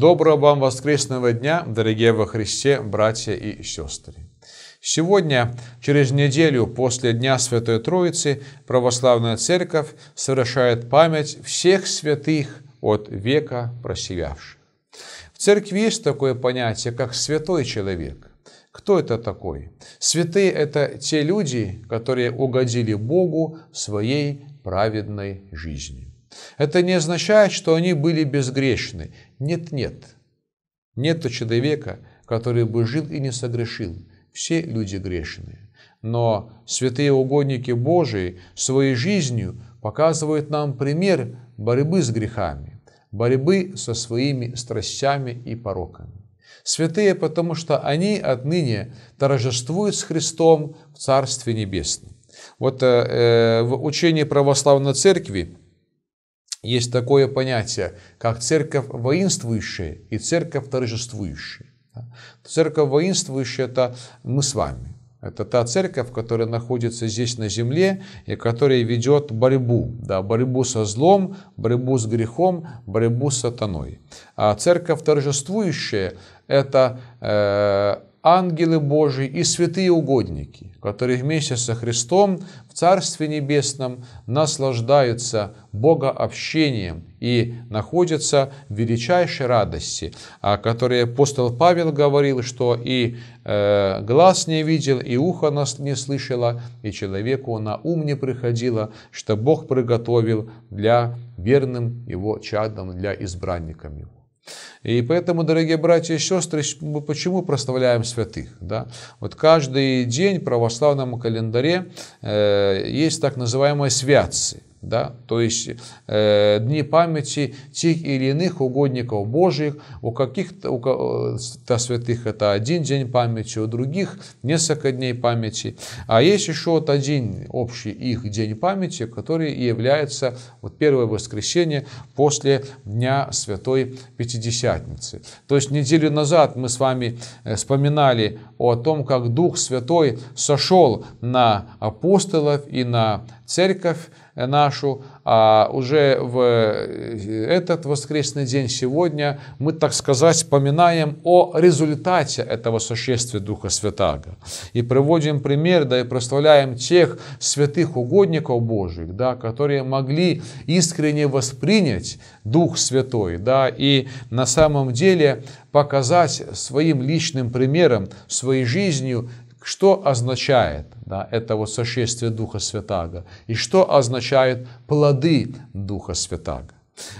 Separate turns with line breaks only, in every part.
Доброго вам воскресного дня, дорогие во Христе, братья и сестры! Сегодня, через неделю после Дня Святой Троицы, Православная Церковь совершает память всех святых от века просиявших. В церкви есть такое понятие, как «святой человек». Кто это такой? Святые – это те люди, которые угодили Богу своей праведной жизнью. Это не означает, что они были безгрешны. Нет-нет. Нет человека, который бы жил и не согрешил. Все люди грешные. Но святые угодники Божии своей жизнью показывают нам пример борьбы с грехами, борьбы со своими страстями и пороками. Святые, потому что они отныне торжествуют с Христом в Царстве Небесном. Вот э, э в учении православной церкви есть такое понятие, как церковь воинствующая и церковь торжествующая. Церковь воинствующая – это мы с вами. Это та церковь, которая находится здесь на земле и которая ведет борьбу. Да, борьбу со злом, борьбу с грехом, борьбу с сатаной. А церковь торжествующая – это э, ангелы Божии и святые угодники, которые вместе со Христом в Царстве Небесном наслаждаются богообщением и находятся в величайшей радости, о которой апостол Павел говорил, что и э, глаз не видел, и ухо нас не слышало, и человеку на ум не приходило, что Бог приготовил для верным его чадам для избранникам его. И поэтому, дорогие братья и сестры, мы почему прославляем святых? Да? Вот каждый день в православном календаре э, есть так называемые святцы да, то есть э, дни памяти тех или иных угодников Божьих, у каких-то у, да, э, святых это один день памяти, у других несколько дней памяти. А есть еще вот один общий их день памяти, который и является вот первое воскресенье после Дня Святой Пятидесятницы. То есть неделю назад мы с вами э, вспоминали о том, как Дух Святой сошел на апостолов и на церковь, нашу, а уже в э, этот воскресный день сегодня мы, так сказать, вспоминаем о результате этого существия Духа Святаго. И приводим пример, да, и прославляем тех святых угодников Божьих, да, которые могли искренне воспринять Дух Святой, да, и на самом деле показать своим личным примером, своей жизнью что означает да, это вот сошествие Духа Святаго и что означают плоды Духа Святаго.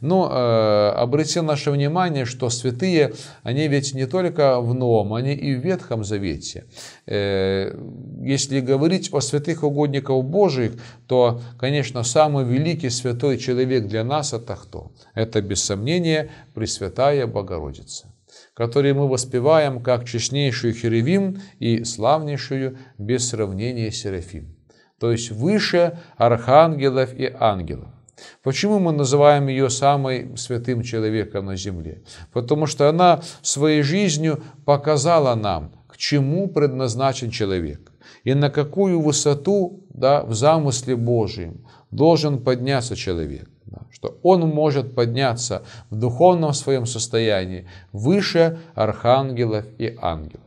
Но э, обрати наше внимание, что святые, они ведь не только в Новом, они и в Ветхом Завете. Э, если говорить о святых угодников Божьих, то, конечно, самый великий святой человек для нас это кто? Это, без сомнения, Пресвятая Богородица которые мы воспеваем как честнейшую Херевим и славнейшую без сравнения Серафим, то есть выше архангелов и ангелов. Почему мы называем ее самой святым человеком на земле? Потому что она своей жизнью показала нам, к чему предназначен человек и на какую высоту да, в замысле Божьем должен подняться человек что он может подняться в духовном своем состоянии выше архангелов и ангелов.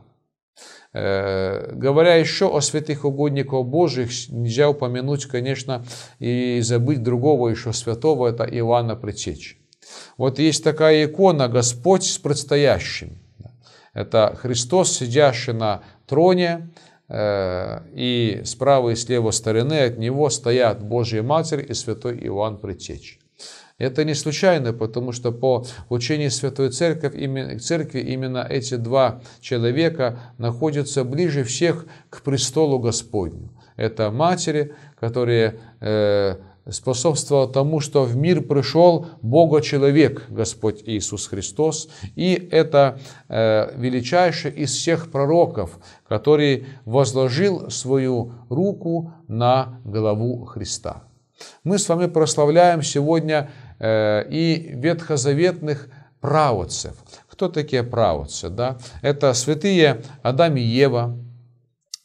Э, говоря еще о святых угодников Божьих, нельзя упомянуть, конечно, и забыть другого еще святого, это Иоанна Притечи. Вот есть такая икона «Господь с предстоящим». Это Христос, сидящий на троне, э, и справа и слева стороны от него стоят Божья Матерь и святой Иоанн Притечи. Это не случайно, потому что по учению Святой Церкви, Церкви именно эти два человека находятся ближе всех к престолу Господню. Это матери, которые э, способствовало тому, что в мир пришел Бога-человек, Господь Иисус Христос. И это э, величайший из всех пророков, который возложил свою руку на голову Христа. Мы с вами прославляем сегодня Э, и ветхозаветных правоцев. Кто такие правоцы? Да? Это святые Адам и Ева.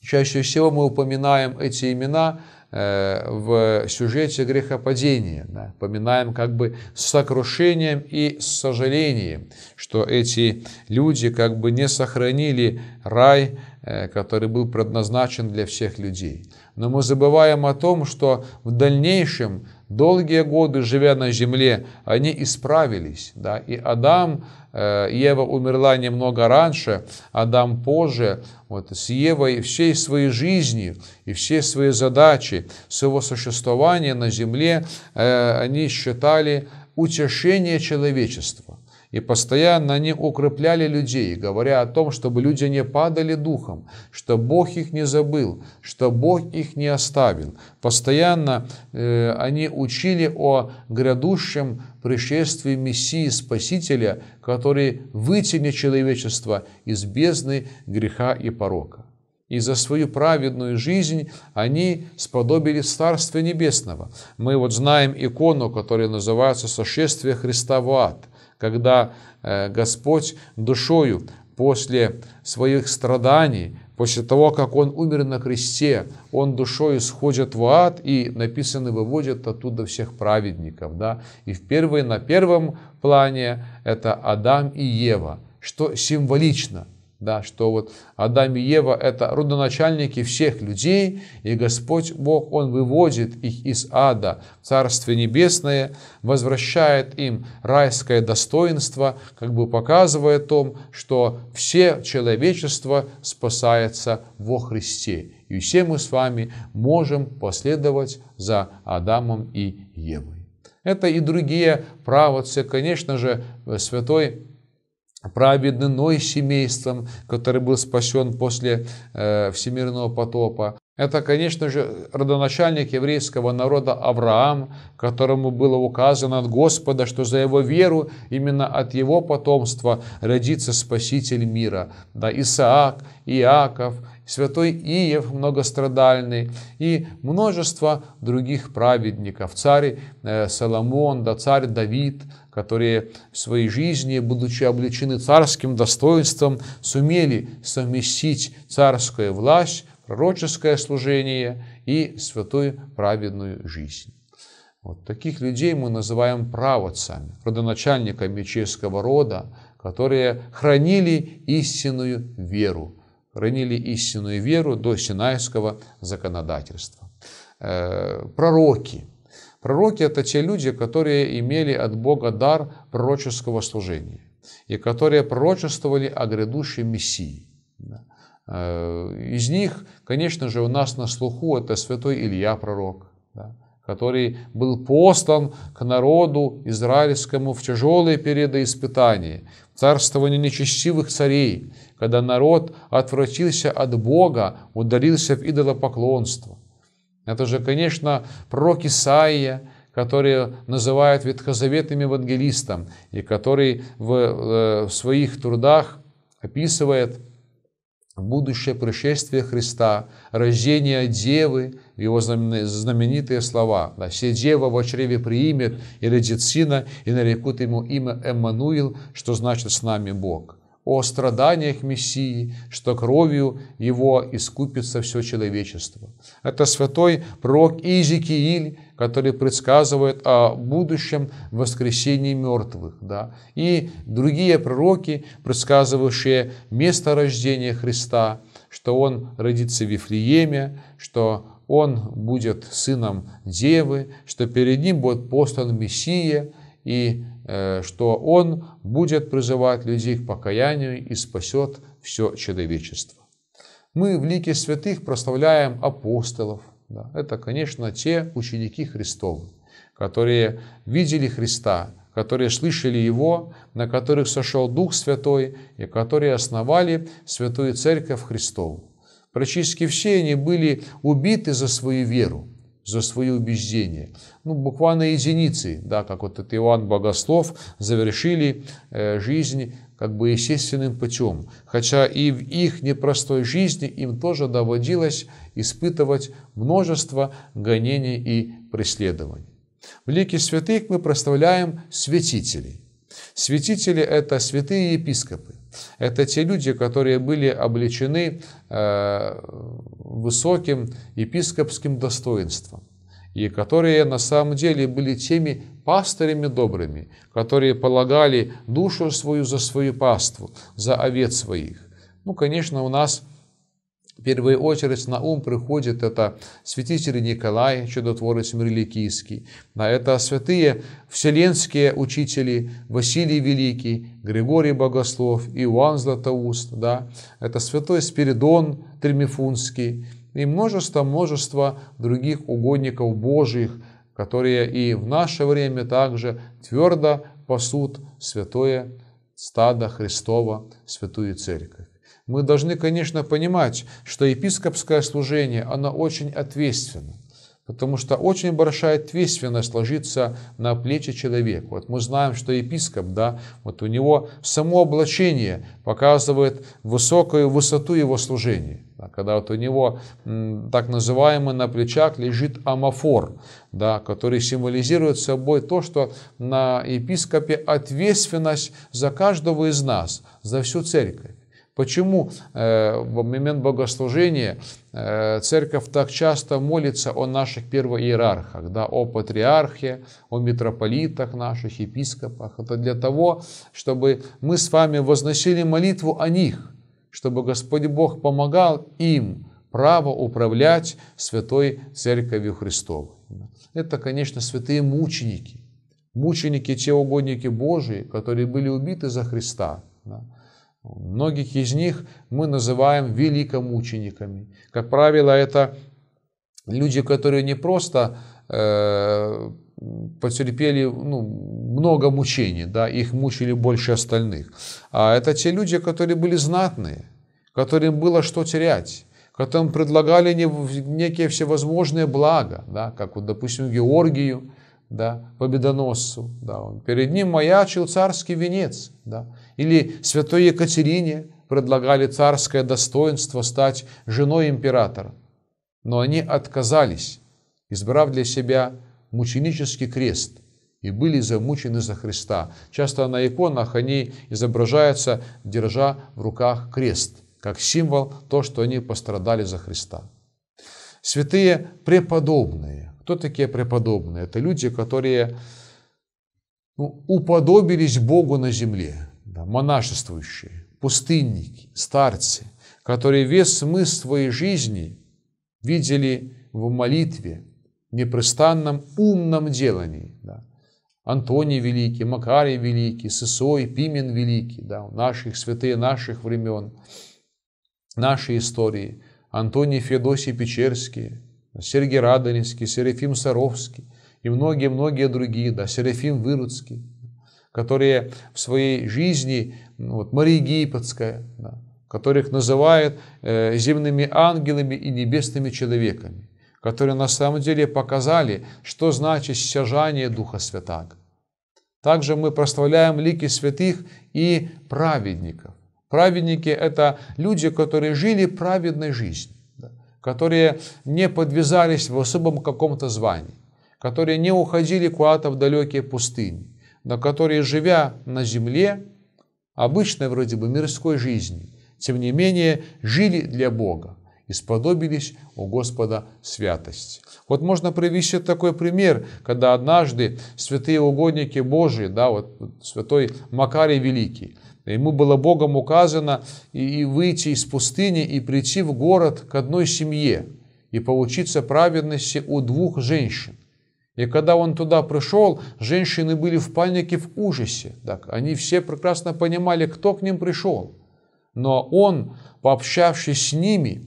Чаще всего мы упоминаем эти имена э, в сюжете грехопадения. Да, поминаем как бы с сокрушением и с сожалением, что эти люди как бы не сохранили рай, э, который был предназначен для всех людей. Но мы забываем о том, что в дальнейшем долгие годы, живя на земле, они исправились. Да? И Адам, э, Ева умерла немного раньше, Адам позже. Вот, с Евой всей своей жизни и все свои задачи, своего существования на земле э, они считали утешение человечества. И постоянно они укрепляли людей, говоря о том, чтобы люди не падали духом, что Бог их не забыл, что Бог их не оставил. Постоянно э, они учили о грядущем пришествии Мессии Спасителя, который вытянет человечество из бездны греха и порока и за свою праведную жизнь они сподобились Царства Небесного. Мы вот знаем икону, которая называется «Сошествие Христа в ад» когда э, Господь душою после своих страданий, после того, как Он умер на кресте, Он душою сходит в ад и, написано, выводит оттуда всех праведников. Да? И в первой, на первом плане это Адам и Ева, что символично – да, что вот Адам и Ева – это родоначальники всех людей, и Господь Бог, Он выводит их из ада в Царствие Небесное, возвращает им райское достоинство, как бы показывая том, что все человечество спасается во Христе. И все мы с вами можем последовать за Адамом и Евой. Это и другие правоцы, конечно же, святой праведный Ной семейством, который был спасен после э, всемирного потопа. Это, конечно же, родоначальник еврейского народа Авраам, которому было указано от Господа, что за его веру именно от его потомства родится Спаситель мира. Да, Исаак, Иаков, святой Иев многострадальный и множество других праведников, царь э, Соломон, да царь Давид, которые в своей жизни, будучи облечены царским достоинством, сумели совместить царскую власть, пророческое служение и святую праведную жизнь. Вот таких людей мы называем правоцами, родоначальниками чешского рода, которые хранили истинную веру, хранили истинную веру до синайского законодательства. Э, пророки. Пророки – это те люди, которые имели от Бога дар пророческого служения и которые пророчествовали о грядущей Мессии. Э, из них, конечно же, у нас на слуху это святой Илья пророк, который был послан к народу израильскому в тяжелые периоды испытаний, царствование нечестивых царей, когда народ отвратился от Бога, ударился в идолопоклонство. Это же, конечно, пророк Исаия, который называют ветхозаветным евангелистом и который в, э, в своих трудах описывает будущее пришествие Христа, рождение Девы, его знаменитые слова. Да, «Все Дева во чреве приимет и родит сына, и нарекут ему имя Эммануил», что значит «С нами Бог» о страданиях Мессии, что кровью его искупится все человечество. Это святой пророк Иезекииль, который предсказывает о будущем воскресении мертвых. Да? И другие пророки, предсказывающие место рождения Христа, что Он родится в Вифлееме, что Он будет сыном Девы, что перед Ним будет послан Мессия, и Э, что Он будет призывать людей к покаянию и спасет все человечество. Мы в лике святых прославляем апостолов. Да, это, конечно, те ученики Христовы, которые видели Христа, которые слышали Его, на которых сошел Дух Святой и которые основали Святую Церковь Христову. Практически все они были убиты за свою веру за свои убеждения. Ну, буквально единицы, да, как вот этот Иоанн Богослов, завершили э, жизнь как бы естественным путем. Хотя и в их непростой жизни им тоже доводилось испытывать множество гонений и преследований. В лике святых мы проставляем святителей. Святители – это святые епископы. Это те люди, которые были облечены э, высоким епископским достоинством и которые на самом деле были теми пастырями добрыми, которые полагали душу свою за свою паству, за овец своих. Ну, конечно, у нас – в первую очередь на ум приходит это святитель Николай, чудотворец Мириликийский, на это святые вселенские учители Василий Великий, Григорий Богослов, Иоанн Златоуст, да, это святой Спиридон Тримифунский и множество-множество других угодников Божьих, которые и в наше время также твердо пасут святое стадо Христова, святую церковь. Мы должны, конечно, понимать, что епископское служение, оно очень ответственно потому что очень большая ответственность ложится на плечи человека. Вот мы знаем, что епископ, да, вот у него само облачение показывает высокую высоту его служения. А когда вот у него так называемый на плечах лежит амофор, да, который символизирует собой то, что на епископе ответственность за каждого из нас, за всю церковь. Почему э, в момент богослужения э, церковь так часто молится о наших первоиерархах, да, о патриархе, о митрополитах наших, епископах? Это для того, чтобы мы с вами возносили молитву о них, чтобы Господь Бог помогал им право управлять Святой Церковью Христовой. Это, конечно, святые мученики, мученики, те угодники Божии, которые были убиты за Христа. Многих из них мы называем великомучениками. Как правило, это люди, которые не просто э, потерпели ну, много мучений, да, их мучили больше остальных, а это те люди, которые были знатные, которым было что терять которым предлагали некие всевозможные блага, да, как вот, допустим, Георгию, да, победоносцу. Да, он, перед ним маячил царский венец. Да, или святой Екатерине предлагали царское достоинство стать женой императора. Но они отказались, избрав для себя мученический крест и были замучены за Христа. Часто на иконах они изображаются, держа в руках крест, как символ то, что они пострадали за Христа. Святые преподобные кто такие преподобные? Это люди, которые ну, уподобились Богу на земле, да, монашествующие, пустынники, старцы, которые весь смысл своей жизни видели в молитве, непрестанном умном делании. Да. Антоний Великий, Макарий Великий, Сысой, Пимен Великий, да, наших святые наших времен, нашей истории, Антоний Феодосий Печерский, Сергей Радонежский, Серафим Саровский и многие-многие другие, да, Серафим Выруцкий, которые в своей жизни, ну, вот Мария Египетская, да, которых называют э, земными ангелами и небесными человеками, которые на самом деле показали, что значит стяжание Духа Святаго. Также мы прославляем лики святых и праведников. Праведники – это люди, которые жили праведной жизнью которые не подвязались в особом каком-то звании, которые не уходили куда-то в далекие пустыни, но которые, живя на земле, обычной вроде бы мирской жизни, тем не менее жили для Бога, и сподобились у Господа святости. Вот можно привести такой пример, когда однажды святые угодники Божии, да, вот святой Макарий Великий, Ему было Богом указано и, выйти из пустыни и прийти в город к одной семье и поучиться праведности у двух женщин. И когда он туда пришел, женщины были в панике, в ужасе. Так, они все прекрасно понимали, кто к ним пришел. Но он, пообщавшись с ними,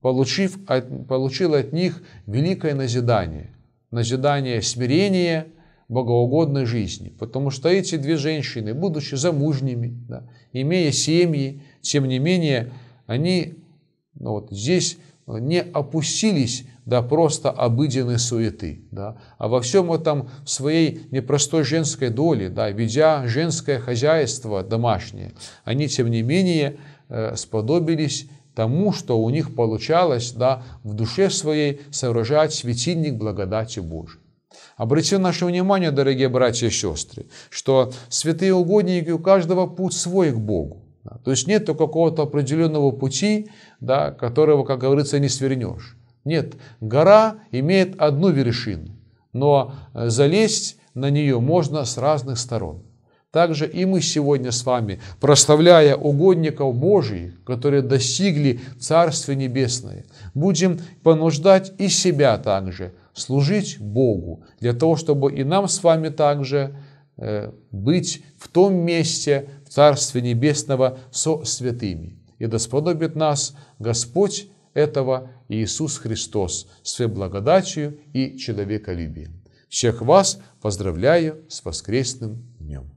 получив от, получил от них великое назидание. Назидание смирения, богоугодной жизни. Потому что эти две женщины, будучи замужними, да, имея семьи, тем не менее, они ну, вот здесь не опустились до просто обыденной суеты, да, а во всем этом в своей непростой женской доле, да, ведя женское хозяйство домашнее, они, тем не менее, э, сподобились тому, что у них получалось да, в душе своей сооружать светильник благодати Божьей. Обратим наше внимание, дорогие братья и сестры, что святые угодники у каждого путь свой к Богу. Да? То есть нет какого-то определенного пути, да, которого, как говорится, не свернешь. Нет, гора имеет одну вершину, но э, залезть на нее можно с разных сторон. Также и мы сегодня с вами, проставляя угодников Божьих, которые достигли Царствие Небесное, будем понуждать и себя также – служить Богу, для того, чтобы и нам с вами также э, быть в том месте в Царстве Небесного со святыми. И да сподобит нас Господь этого Иисус Христос своей благодатью и человеколюбием. Всех вас поздравляю с воскресным днем!